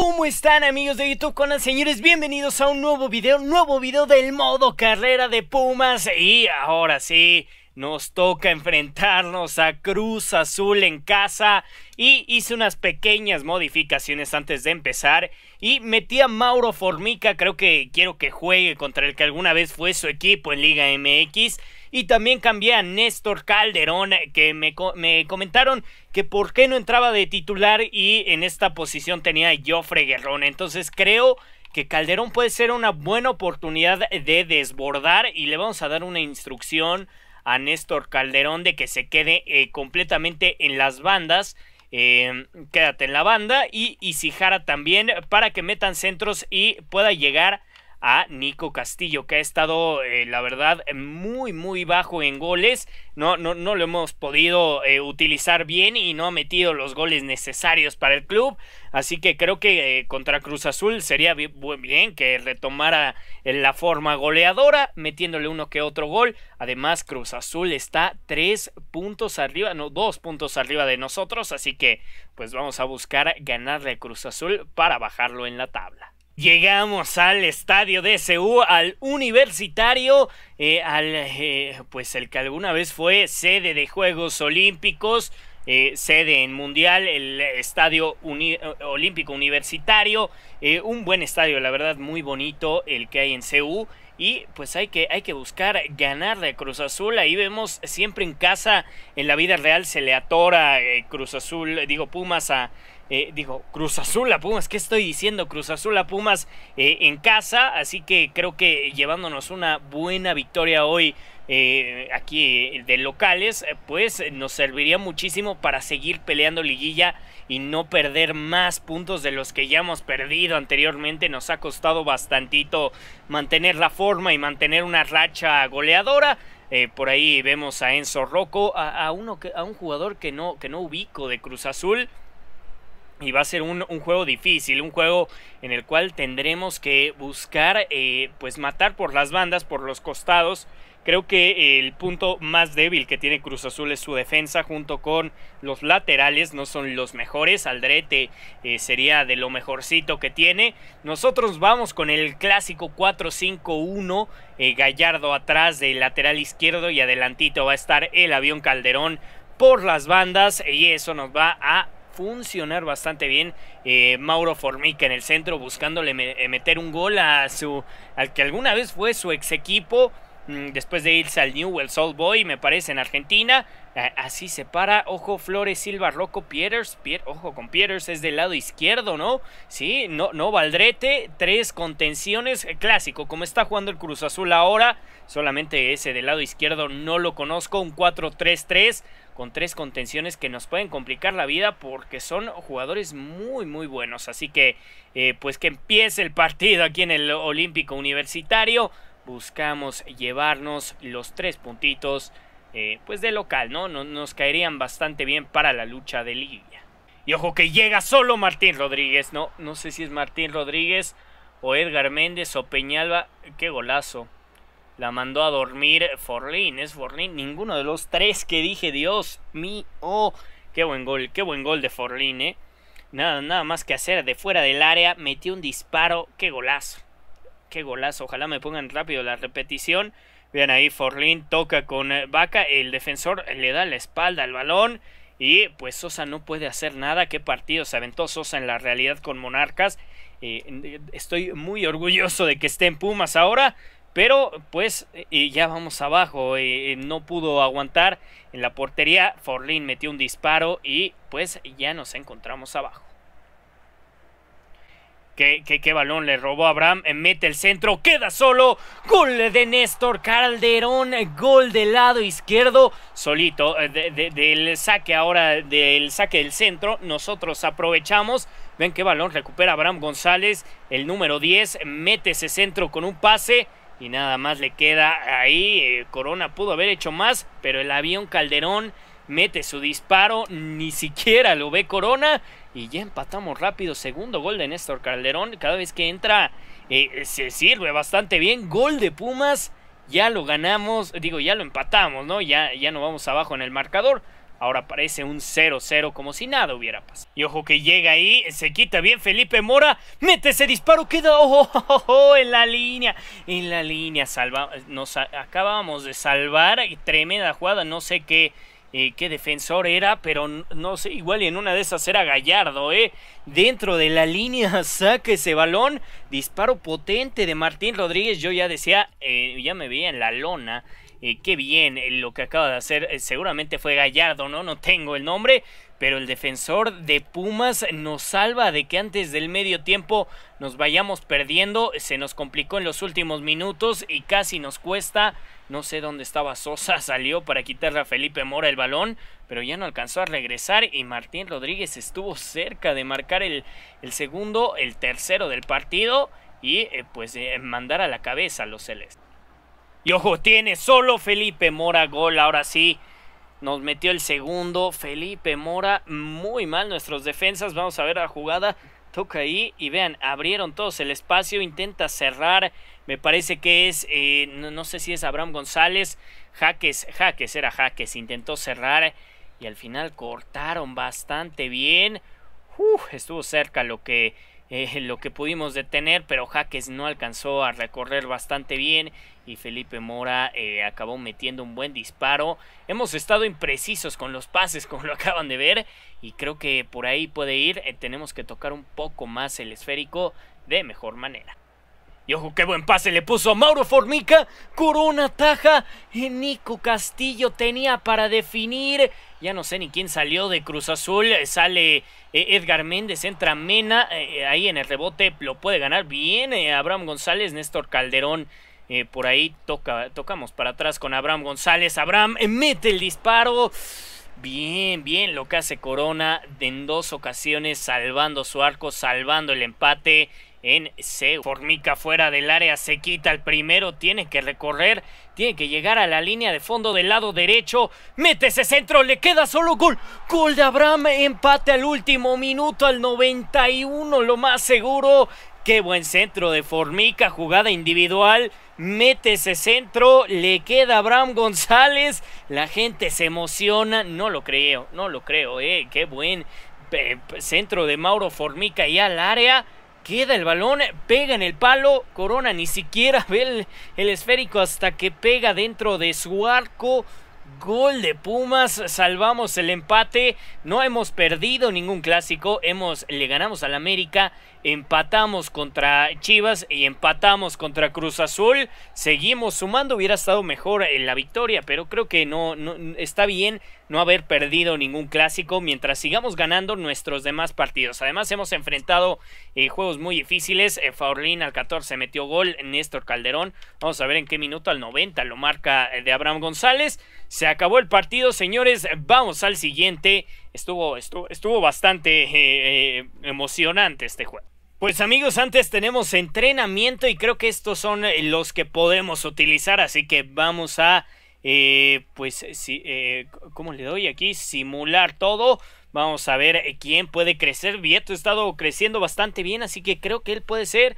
¿Cómo están amigos de YouTube Con el Señores, bienvenidos a un nuevo video, nuevo video del modo carrera de Pumas Y ahora sí, nos toca enfrentarnos a Cruz Azul en casa Y hice unas pequeñas modificaciones antes de empezar Y metí a Mauro Formica, creo que quiero que juegue contra el que alguna vez fue su equipo en Liga MX y también cambié a Néstor Calderón, eh, que me, comentaron que por qué no entraba de titular y en esta posición tenía a Joffre Guerrón. Entonces creo que Calderón puede ser una buena oportunidad de desbordar y le vamos a dar una instrucción a Néstor Calderón de que se quede eh, completamente en las bandas. Em, quédate en la banda y Jara también para que metan centros y pueda llegar a a Nico Castillo, que ha estado, eh, la verdad, muy, muy bajo en goles. No, no, no lo hemos podido eh, utilizar bien y no ha metido los goles necesarios para el club. Así que creo que eh, contra Cruz Azul sería bien, bien que retomara la forma goleadora, metiéndole uno que otro gol. Además, Cruz Azul está tres puntos arriba, no, dos puntos arriba de nosotros. Así que, pues vamos a buscar ganarle a Cruz Azul para bajarlo en la tabla. Llegamos al estadio de CU, al universitario, eh, al, eh, pues el que alguna vez fue sede de Juegos Olímpicos, eh, sede en Mundial, el estadio olímpico universitario, un buen estadio, la verdad, muy bonito el que hay en CU y pues hay que, hay que buscar ganar de Cruz Azul. Ahí vemos siempre en casa, en la vida real se le atora eh, Cruz Azul, digo Pumas a... Eh, digo, Cruz Azul a Pumas, ¿qué estoy diciendo? Cruz Azul a Pumas eh, en casa, así que creo que llevándonos una buena victoria hoy eh, aquí eh, de locales, eh, pues nos serviría muchísimo para seguir peleando liguilla y no perder más puntos de los que ya hemos perdido anteriormente. Nos ha costado bastantito mantener la forma y mantener una racha goleadora. por ahí vemos a Enzo Rocco, a, uno que, a un jugador que no, que no ubico de Cruz Azul. Y va a ser un, juego difícil, un juego en el cual tendremos que buscar pues matar por las bandas, por los costados Creo que el punto más débil que tiene Cruz Azul es su defensa junto con los laterales, no son los mejores, Aldrete eh, sería de lo mejorcito que tiene. Nosotros vamos con el clásico 4-5-1, eh, Gallardo atrás del lateral izquierdo y adelantito va a estar el avión Calderón por las bandas y eso nos va a funcionar bastante bien eh, Mauro Formica en el centro buscándole meter un gol a su al que alguna vez fue su ex equipo Mm, después de irse al Newell's Old Boy, me parece, en Argentina. Así se para, ojo, Flores, Silva, Rocco, Pieters, ojo con Pieters, es del lado izquierdo, ¿no? Sí, no, no, Valdrete, tres contenciones, eh, clásico, como está jugando el Cruz Azul ahora, solamente ese del lado izquierdo no lo conozco, un 4-3-3, con tres contenciones que nos pueden complicar la vida porque son jugadores muy muy buenos. Así que eh, pues que empiece el partido aquí en el Olímpico Universitario buscamos llevarnos los tres puntitos eh, pues de local, ¿no? Nos caerían bastante bien para la lucha de libia Y ojo que llega solo Martín Rodríguez, ¿no? No sé si es Martín Rodríguez o Edgar Méndez o Peñalba. Qué golazo. La mandó a dormir Forlín, es Forlín, ninguno de los tres que dije, Dios mío, oh, qué buen gol, qué buen gol de Forlín, ¿eh? Nada, nada más que hacer de fuera del área, metió un disparo, qué golazo qué golazo. Ojalá me pongan rápido la repetición. Vean ahí, Forlín toca con eh, Vaca. El defensor le da la espalda al balón. Y pues Sosa no puede hacer nada. Qué partido se aventó Sosa en la realidad con Monarcas. Eh, eh, estoy muy orgulloso de que esté en Pumas ahora. Pero pues ya vamos abajo. no pudo aguantar en la portería. Forlín metió un disparo y pues ya nos encontramos abajo. Qué, balón le robó a Abraham, eh, mete el centro, queda solo, gol de Néstor Calderón, gol del lado izquierdo, solito eh, del saque ahora, del saque del centro, nosotros aprovechamos, ven qué balón recupera Abraham González, el número 10, mete ese centro con un pase, y nada más le queda ahí. Eh, Corona pudo haber hecho más, pero el avión Calderón mete su disparo, ni siquiera lo ve Corona y ya empatamos rápido. Segundo gol de Néstor Calderón. Cada vez que entra eh, se sirve bastante bien. Gol de Pumas. Ya lo ganamos. Digo, ya lo empatamos, ¿no? Ya, ya no vamos abajo en el marcador. Ahora parece un 0-0 como si nada hubiera pasado. Y ojo que llega ahí, se quita bien Felipe Mora, mete ese disparo, queda oh, oh, oh, oh, oh en la línea, en la línea, nos acabamos de salvar, tremenda jugada, no sé qué, eh, qué defensor era, pero no sé, igual en una de esas era Gallardo, ¿eh? Dentro de la línea saque ese balón, disparo potente de Martín Rodríguez, yo ya decía, eh, ya me veía en la lona. Eh, qué bien lo que acaba de hacer, seguramente fue Gallardo, ¿no? No tengo el nombre, pero el defensor de Pumas nos salva de que antes del medio tiempo nos vayamos perdiendo, se nos complicó en los últimos minutos y casi nos cuesta, no sé dónde estaba Sosa, salió para quitarle a Felipe Mora el balón, pero ya no alcanzó a regresar y Martín Rodríguez estuvo cerca de marcar el, segundo, el tercero del partido y eh, pues eh, mandar a la cabeza a los celestes. Y ojo, tiene solo Felipe Mora gol, ahora sí nos metió el segundo. Felipe Mora, muy mal nuestros defensas. Vamos a ver la jugada. Toca ahí y vean, abrieron todos el espacio. Intenta cerrar. Me parece que es, eh, no, sé si es Abraham González. Jaques, Jaques, era Jaques. Intentó cerrar y al final cortaron bastante bien. estuvo cerca lo que eh, lo que pudimos detener, pero Jaques no alcanzó a recorrer bastante bien y Felipe Mora eh, acabó metiendo un buen disparo. Hemos estado imprecisos con los pases, como lo acaban de ver, y creo que por ahí puede ir. Eh, tenemos que tocar un poco más el esférico de mejor manera. Y ojo, qué buen pase le puso Mauro Formica. Corona taja. y Nico Castillo tenía para definir. Ya no sé ni quién salió de Cruz Azul. Sale e-, Edgar Méndez entra Mena, eh, eh, ahí en el rebote lo puede ganar bien Abraham González, Néstor Calderón. Eh, por ahí toca, tocamos para atrás con Abraham González. Abraham mete el disparo. Bien, bien lo que hace Corona en dos ocasiones, salvando su arco, salvando el empate en C. Formica fuera del área, se quita el primero, tiene que recorrer, tiene que llegar a la línea de fondo del lado derecho, mete ese centro, le queda solo gol. Gol de Abraham, empate al último minuto, al 91, lo más seguro. Qué buen centro de Formica, jugada individual. Mete ese centro, le queda Abraham González. La gente se emociona. No lo creo, no lo creo, eh. Qué buen eh, centro de Mauro Formica y al área. Queda el balón, pega en el palo, Corona ni siquiera ve el, esférico hasta que pega dentro de su arco. Gol de Pumas, salvamos el empate, no hemos perdido ningún clásico, hemos, le ganamos al América empatamos contra Chivas y empatamos contra Cruz Azul. Seguimos sumando, hubiera estado mejor en la victoria, pero creo que no, está bien no haber perdido ningún clásico mientras sigamos ganando nuestros demás partidos. Además hemos enfrentado eh, juegos muy difíciles. Eh, al 14 metió gol, Néstor Calderón. Vamos a ver en qué minuto al 90 lo marca eh, de Abraham González. Se acabó el partido, señores. Vamos al siguiente. Estuvo, estuvo, estuvo bastante eh, emocionante este juego. Pues amigos, antes tenemos entrenamiento y creo que estos son eh, los que podemos utilizar, así que vamos a, eh, pues, eh, si, ¿cómo le doy aquí? Simular todo. Vamos a ver quién puede crecer. Vieto ha estado creciendo bastante bien, así que creo que él puede ser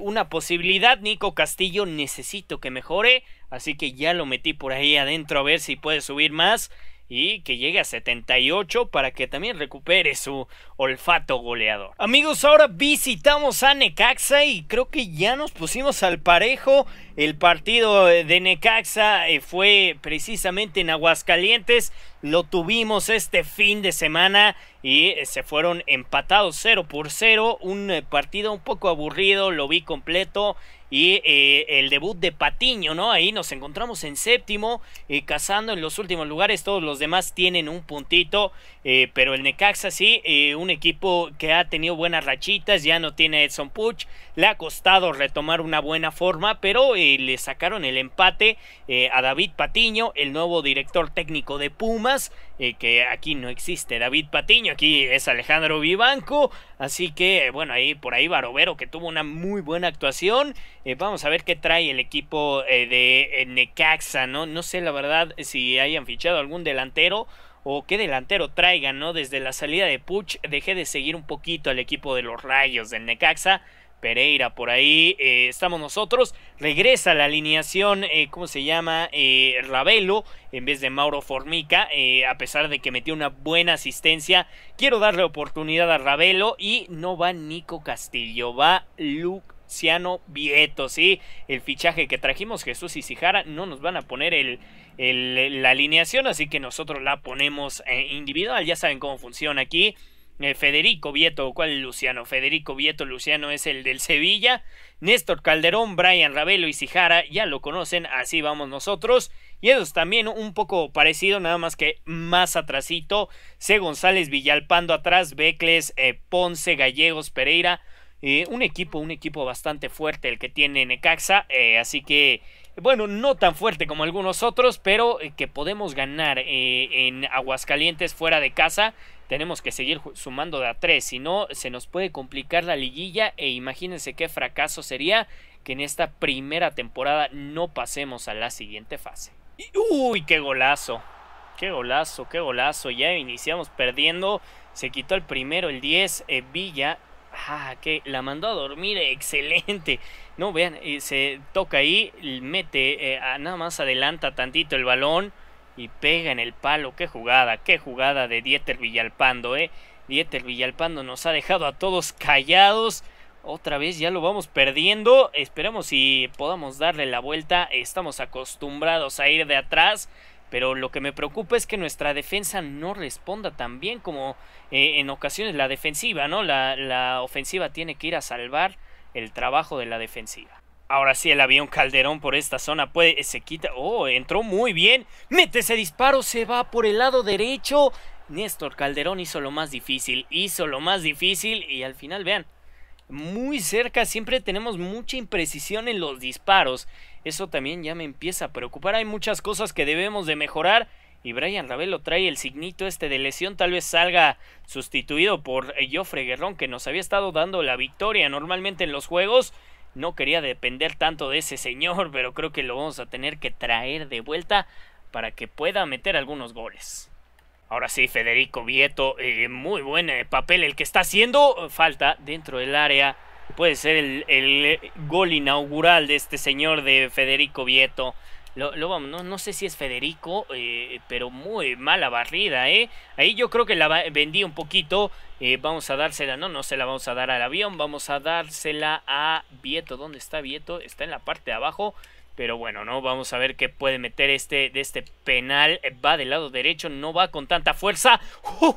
una posibilidad. Nico Castillo necesito que mejore, así que ya lo metí por ahí adentro a ver si puede subir más y que llegue a 78 para que también recupere su olfato goleador. Amigos, ahora visitamos a Necaxa y creo que ya nos pusimos al parejo el partido de Necaxa eh, fue precisamente en Aguascalientes. Lo tuvimos este fin de semana y eh, se fueron empatados 0 por 0. Un eh, partido un poco aburrido, lo vi completo. Y el debut de Patiño, ¿no? Ahí nos encontramos en séptimo, cazando en los últimos lugares. Todos los demás tienen un puntito, pero el Necaxa sí, un equipo que ha tenido buenas rachitas, ya no tiene Edson Puch. Le ha costado retomar una buena forma, pero le sacaron el empate eh, a David Patiño, el nuevo director técnico de Pumas, eh, que aquí no existe David Patiño, aquí es Alejandro Vivanco, así que bueno, ahí por ahí Barovero que tuvo una muy buena actuación, eh, vamos a ver qué trae el equipo de Necaxa, ¿no? No sé la verdad si hayan fichado algún delantero o qué delantero traigan, ¿no? Desde la salida de Puch dejé de seguir un poquito al equipo de los Rayos del Necaxa. Pereira por ahí. Eh, estamos nosotros. Regresa la alineación, eh, ¿cómo se llama? Eh, Ravelo en vez de Mauro Formica. a pesar de que metió una buena asistencia. Quiero darle oportunidad a Ravelo. Y no va Nico Castillo, va Luciano Vieto, ¿sí? El fichaje que trajimos Jesús y Sijara no nos van a poner la alineación, así que nosotros la ponemos individual. Ya saben cómo funciona aquí. Eh, Federico Vieto, ¿cuál Luciano? Federico Vieto Luciano es el del Sevilla, Néstor Calderón, Brian Ravelo y Sijara, ya lo conocen, así vamos nosotros. Y ellos también un poco parecido, nada más que más atrasito. C. González, Villalpando atrás, Becles, eh, Ponce, Gallegos, Pereira. Eh, un equipo, un equipo bastante fuerte el que tiene Necaxa. así que, bueno, no tan fuerte como algunos otros, pero que podemos ganar en Aguascalientes fuera de casa tenemos que seguir sumando de a tres, si no se nos puede complicar la liguilla e imagínense qué fracaso sería que en esta primera temporada no pasemos a la siguiente fase. uy, qué golazo, qué golazo, qué golazo, ya iniciamos perdiendo, se quitó el primero, el 10, eh, Villa, ah, que la mandó a dormir, excelente, no, vean, eh, se toca ahí, mete, eh, nada más adelanta tantito el balón, y pega en el palo. Qué jugada, qué jugada de Dieter Villalpando, eh. Dieter Villalpando nos ha dejado a todos callados. Otra vez ya lo vamos perdiendo. Esperemos si podamos darle la vuelta. Estamos acostumbrados a ir de atrás. Pero lo que me preocupa es que nuestra defensa no responda tan bien como eh, en ocasiones la defensiva, ¿no? La, la ofensiva tiene que ir a salvar el trabajo de la defensiva. Ahora sí, el avión Calderón por esta zona puede... Se quita... Oh, entró muy bien. Mete ese disparo, se va por el lado derecho. Néstor Calderón hizo lo más difícil, hizo lo más difícil y al final, vean, muy cerca, siempre tenemos mucha imprecisión en los disparos. Eso también ya me empieza a preocupar, hay muchas cosas que debemos de mejorar. Y Brian Ravelo trae el signito este de lesión, tal vez salga sustituido por Joffre Guerrón que nos había estado dando la victoria normalmente en los juegos. No quería depender tanto de ese señor, pero creo que lo vamos a tener que traer de vuelta para que pueda meter algunos goles. Ahora sí, Federico Vieto, eh, muy buen eh, papel el que está haciendo. Falta dentro del área. Puede ser el, el gol inaugural de este señor de Federico Vieto no, no, sé si es Federico, eh, pero muy mala barrida, ¿eh? Ahí yo creo que la vendí un poquito. Eh, vamos a dársela, no, no se la vamos a dar al avión, vamos a dársela a Vieto. ¿Dónde está Vieto? Está en la parte de abajo. Pero bueno, ¿no? Vamos a ver qué puede meter este de este penal. Va del lado derecho, no va con tanta fuerza.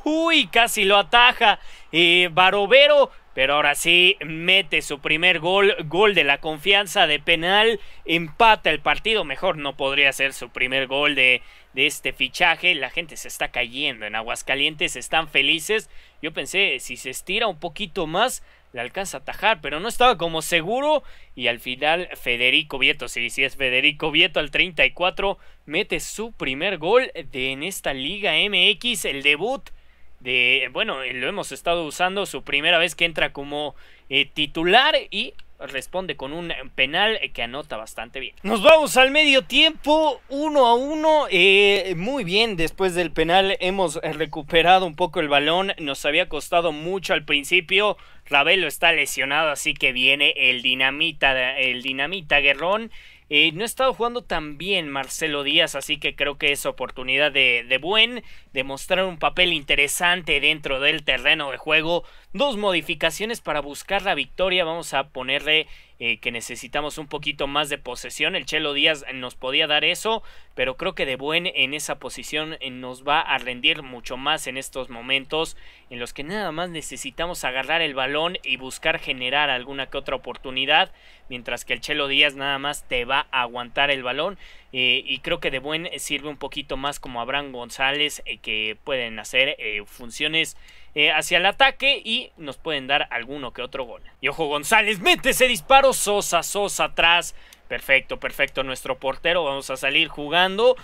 ¡Uy! Casi lo ataja. Eh, Barovero pero ahora sí, mete su primer gol, gol de la confianza de penal, empata el partido, mejor no podría ser su primer gol de, de este fichaje. La gente se está cayendo en Aguascalientes, están felices. Yo pensé, si se estira un poquito más, le alcanza a atajar, pero no estaba como seguro. Y al final, Federico Vieto, sí, sí es Federico Vieto al 34, mete su primer gol de en esta Liga MX, el debut bueno, eh, lo hemos estado usando, su primera vez que entra como eh, titular y responde con un penal que anota bastante bien. Nos vamos al medio tiempo, uno a uno, eh, muy bien después del penal hemos recuperado un poco el balón, nos había costado mucho al principio, Ravelo está lesionado así que viene el dinamita, el dinamita Guerrón eh, no ha estado jugando tan bien Marcelo Díaz, así que creo que es oportunidad de, de Buen de mostrar un papel interesante dentro del terreno de juego. Dos modificaciones para buscar la victoria. Vamos a ponerle eh, que necesitamos un poquito más de posesión. El Chelo Díaz nos podía dar eso, pero creo que de buen en esa posición eh, nos va a rendir mucho más en estos momentos en los que nada más necesitamos agarrar el balón y buscar generar alguna que otra oportunidad mientras que el Chelo Díaz nada más te va a aguantar el balón. Eh, y creo que de buen sirve un poquito más como Abraham González, eh, que pueden hacer eh, funciones hacia el ataque y nos pueden dar alguno que otro gol. Y ojo, González, mete ese disparo, Sosa, Sosa atrás. Perfecto, perfecto nuestro portero. Vamos a salir jugando.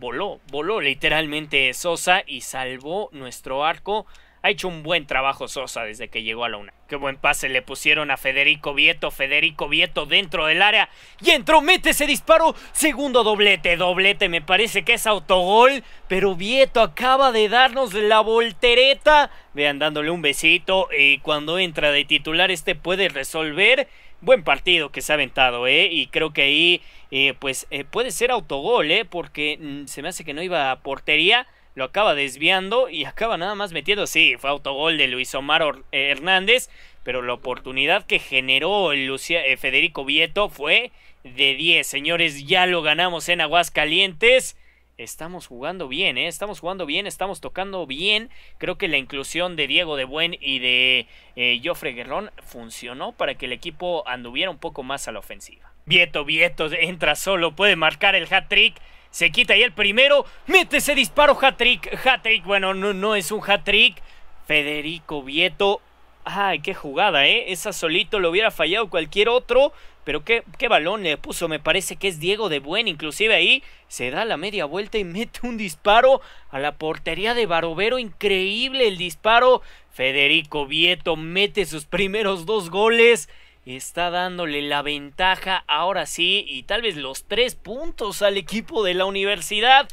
voló, voló literalmente Sosa y salvó nuestro arco ha hecho un buen trabajo Sosa desde que llegó a la una. Qué buen pase le pusieron a Federico Vieto. Federico Vieto dentro del área. Y entró, mete ese disparo. Segundo doblete, doblete. Me parece que es autogol. Pero Vieto acaba de darnos la voltereta. Vean, dándole un besito. Y cuando entra de titular, este puede resolver buen partido que se ha aventado, ¿eh? Y creo que ahí, eh, pues, eh, puede ser autogol, ¿eh? Porque mm, se me hace que no iba a portería. Lo acaba desviando y acaba nada más metiendo. Sí, fue autogol de Luis Omar eh, Hernández. Pero la oportunidad que generó eh, Federico Vieto fue de 10. Señores, ya lo ganamos en Aguascalientes estamos jugando bien, ¿eh? Estamos jugando bien, estamos tocando bien. Creo que la inclusión de Diego de Buen y de eh, Joffre Guerrón funcionó para que el equipo anduviera un poco más a la ofensiva. Vieto, Vieto, entra solo, puede marcar el hat-trick se quita ahí el primero, mete ese disparo, hat-trick, hat-trick, bueno, no, no es un hat-trick, Federico Vieto, ay, qué jugada, ¿eh? Esa solito lo hubiera fallado cualquier otro, pero qué, qué balón le puso, me parece que es Diego de Buen, inclusive ahí se da la media vuelta y mete un disparo a la portería de Barovero, increíble el disparo, Federico Vieto mete sus primeros dos goles, está dándole la ventaja ahora sí y tal vez los tres puntos al equipo de la universidad.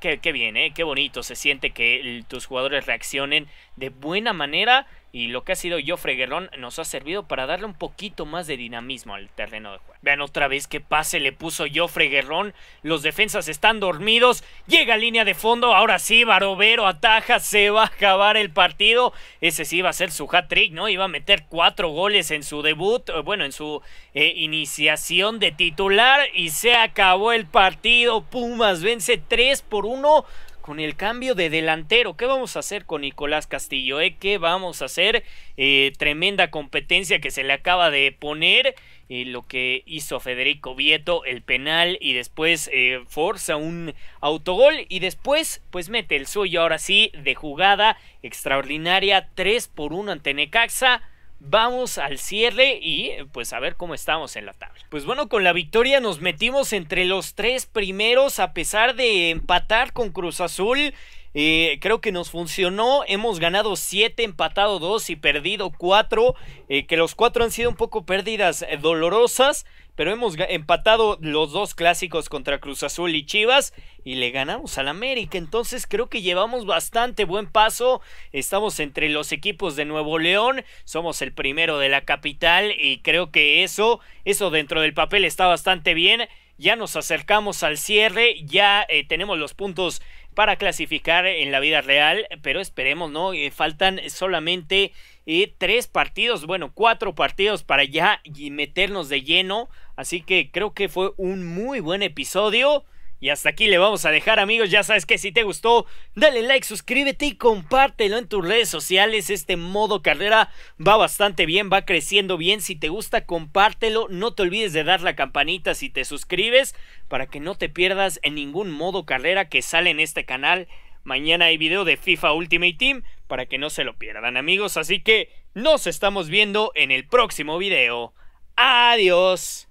Qué, bien, ¿eh? qué bonito. Se siente que tus jugadores reaccionen de buena manera y lo que ha sido Joffre Guerrón nos ha servido para darle un poquito más de dinamismo al terreno de juego. Vean otra vez qué pase le puso Joffre Guerrón. Los defensas están dormidos. Llega línea de fondo. Ahora sí, Barovero ataja. Se va a acabar el partido. Ese sí va a ser su hat-trick, ¿no? Iba a meter cuatro goles en su debut. Eh, bueno, en su eh, iniciación de titular. Y se acabó el partido. Pumas vence 3 por 1 con el cambio de delantero. ¿Qué vamos a hacer con Nicolás Castillo? Eh? ¿Qué vamos a hacer? Eh, tremenda competencia que se le acaba de poner. Eh, lo que hizo Federico Vieto, el penal, y después forza un autogol, y después, pues mete el suyo ahora sí, de jugada extraordinaria, 3 por 1 ante Necaxa vamos al cierre y pues a ver cómo estamos en la tabla. Pues bueno, con la victoria nos metimos entre los tres primeros a pesar de empatar con Cruz Azul. Eh, creo que nos funcionó. Hemos ganado siete, empatado dos y perdido cuatro. Eh, que los cuatro han sido un poco pérdidas eh, dolorosas pero hemos empatado los dos clásicos contra Cruz Azul y Chivas y le ganamos al América. Entonces creo que llevamos bastante buen paso. Estamos entre los equipos de Nuevo León, somos el primero de la capital y creo que eso, eso dentro del papel está bastante bien. Ya nos acercamos al cierre, ya eh, tenemos los puntos para clasificar en la vida real, pero esperemos, ¿no? Eh, faltan solamente y tres partidos, bueno, cuatro partidos para ya y meternos de lleno. Así que creo que fue un muy buen episodio. Y hasta aquí le vamos a dejar amigos, ya sabes que si te gustó, dale like, suscríbete y compártelo en tus redes sociales. Este modo carrera va bastante bien, va creciendo bien. Si te gusta, compártelo. No te olvides de dar la campanita si te suscribes para que no te pierdas en ningún modo carrera que sale en este canal. Mañana hay video de FIFA Ultimate Team para que no se lo pierdan amigos, así que nos estamos viendo en el próximo video. Adiós.